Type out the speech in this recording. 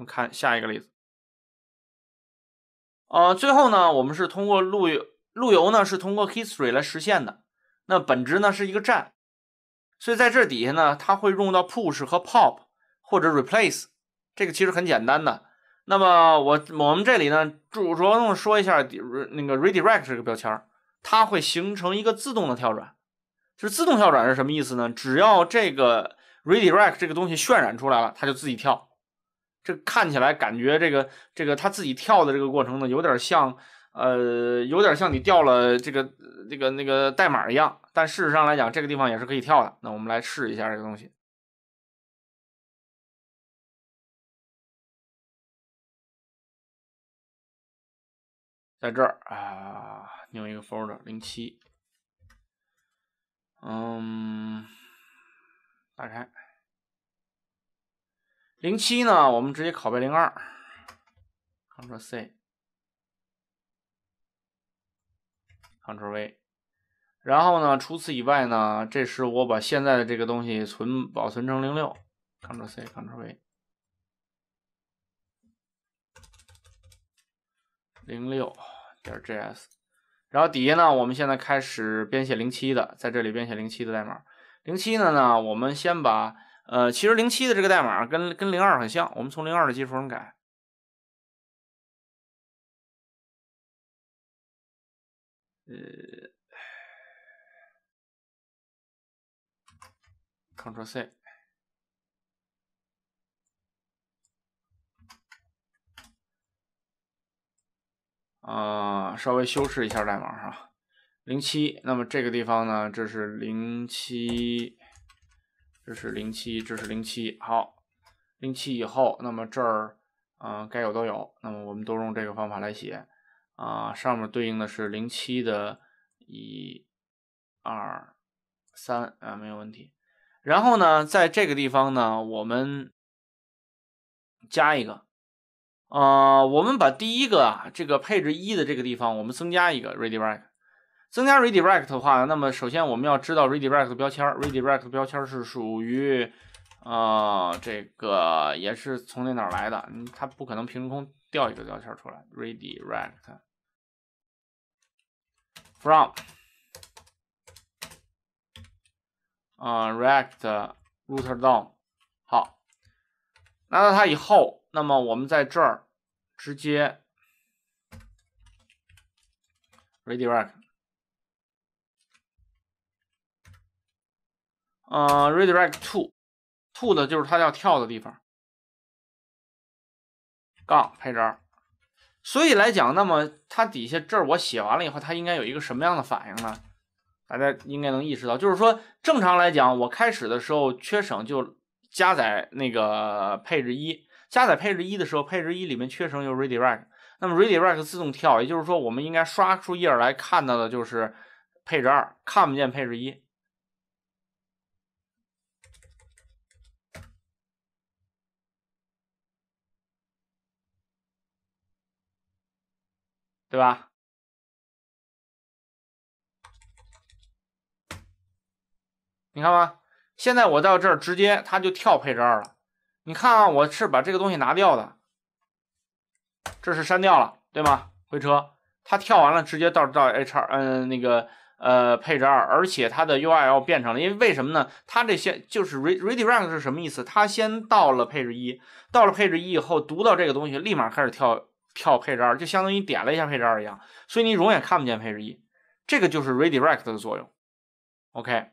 们看下一个例子，呃，最后呢，我们是通过路由，路由呢是通过 history 来实现的。那本质呢是一个栈，所以在这底下呢，它会用到 push 和 pop 或者 replace。这个其实很简单的。那么我我们这里呢，主着重说一下那个 redirect 这个标签，它会形成一个自动的跳转。就是自动跳转是什么意思呢？只要这个 redirect 这个东西渲染出来了，它就自己跳。这看起来感觉这个这个他自己跳的这个过程呢，有点像，呃，有点像你掉了这个这个那个代码一样。但事实上来讲，这个地方也是可以跳的。那我们来试一下这个东西，在这儿啊，new 一个 folder 零七，嗯，打开。零七呢？我们直接拷贝零二 c t r l c c t r l v。然后呢？除此以外呢？这是我把现在的这个东西存保存成零六 c t r l c c t r l v，零六点 js。然后底下呢？我们现在开始编写零七的，在这里编写零七的代码。零七的呢我们先把。呃，其实零七的这个代码跟跟零二很像，我们从零二的基础上改。呃 c t r l C。啊，稍微修饰一下代码哈。零七，那么这个地方呢，这是零七。这是零七，这是零七，好，零七以后，那么这儿，嗯，该有都有，那么我们都用这个方法来写，啊，上面对应的是零七的一二三，啊，没有问题。然后呢，在这个地方呢，我们加一个，啊，我们把第一个啊，这个配置一的这个地方，我们增加一个 ready write。增加 redirect 的话，那么首先我们要知道 redirect 标签 redirect 标签是属于啊，这个也是从那哪来的？它不可能凭空掉一个标签出来。redirect from 啊，react router dom。好，拿到它以后，那么我们在这儿直接 redirect。嗯，redirect to，to 的就是它要跳的地方，杠配置二。所以来讲，那么它底下这儿我写完了以后，它应该有一个什么样的反应呢？大家应该能意识到，就是说正常来讲，我开始的时候缺省就加载那个配置一，加载配置一的时候，配置一里面缺省有 redirect，那么 redirect 自动跳，也就是说，我们应该刷出页来看到的就是配置二，看不见配置一。对吧？你看吧，现在我到这儿直接，它就跳配置二了。你看，啊，我是把这个东西拿掉的，这是删掉了，对吗？回车，它跳完了，直接到到 H 二，嗯，那个呃配置二，而且它的 URL 变成了，因为为什么呢？它这些就是 Redirect 是什么意思？它先到了配置一，到了配置一以后，读到这个东西，立马开始跳。跳配置二，就相当于点了一下配置二一样，所以你永远看不见配置一，这个就是 redirect 的作用。OK。